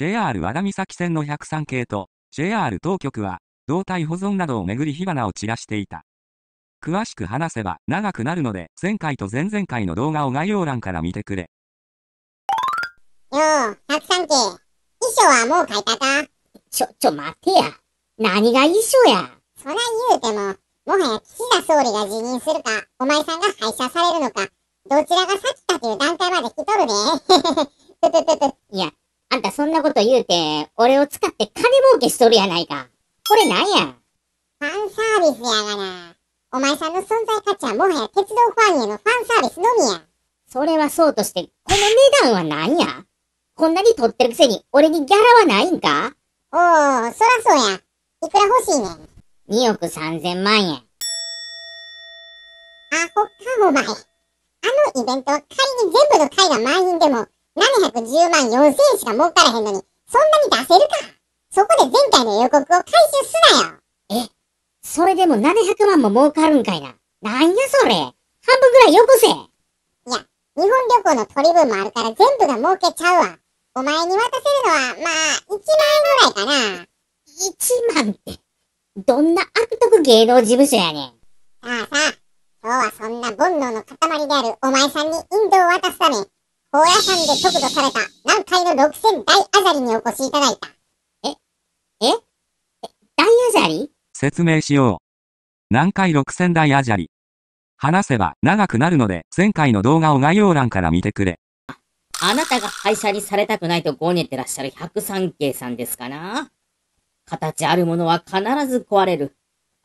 JR 和田岬線の103系と JR 当局は胴体保存などをめぐり火花を散らしていた。詳しく話せば長くなるので前回と前々回の動画を概要欄から見てくれ。よう、103系。衣装はもう書いたかちょ、ちょ待てや。何が衣装や。そら言うても、もはや岸田総理が辞任するか、お前さんが廃車されるのか、どちらが先かという段階まで来とるで。こと言うて、俺を使って金儲けしとるやないか。これなんやファンサービスやがな。お前さんの存在価値はもはや鉄道ファンへのファンサービスのみや。それはそうとして、この値段は何やこんなに取ってるくせに俺にギャラはないんかおー、そらそうや。いくら欲しいねん。2億3000万円。アホかお前。あのイベント仮に全部の会が満員でも、710万4000円しか儲からへんのに、そんなに出せるかそこで前回の予告を回収すなよえそれでも700万も儲かるんかいな。なんやそれ半分ぐらいよこせいや、日本旅行の取り分もあるから全部が儲けちゃうわ。お前に渡せるのは、まあ、1万円ぐらいかな。1万って、どんな悪徳芸能事務所やねん。さあさあ、今日はそんな煩悩の塊であるお前さんに引導を渡すため、高野山で速度された南海の六千0大あざりにお越しいただいた。え、ええ大あざり説明しよう。南海六千0大あざり。話せば長くなるので、前回の動画を概要欄から見てくれ。あなたが廃車にされたくないとごねてらっしゃる百三景さんですかな形あるものは必ず壊れる。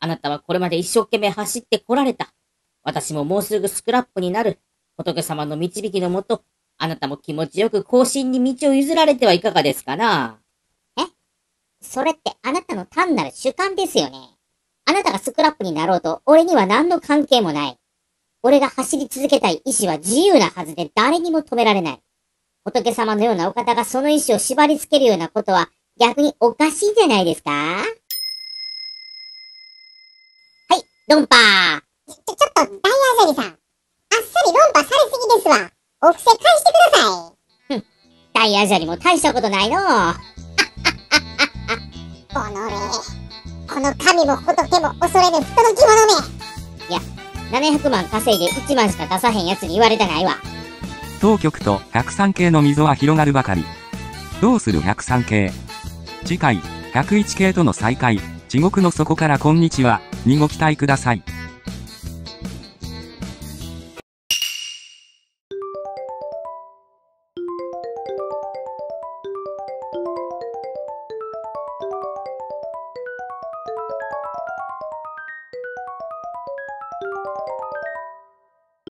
あなたはこれまで一生懸命走ってこられた。私ももうすぐスクラップになる。仏様の導きのもと、あなたも気持ちよく後進に道を譲られてはいかがですかなえそれってあなたの単なる主観ですよね。あなたがスクラップになろうと、俺には何の関係もない。俺が走り続けたい意志は自由なはずで誰にも止められない。仏様のようなお方がその意志を縛り付けるようなことは逆におかしいじゃないですかはい、ドンパーお布施返してください。ダイヤじゃにも大したことないの。おのれ、この神も仏も恐れぬ人の着物め。いや、700万稼いで1万しか出さへんやつに言われたないわ。当局と103系の溝は広がるばかり。どうする103系次回、101系との再会、地獄の底からこんにちは、にご期待ください。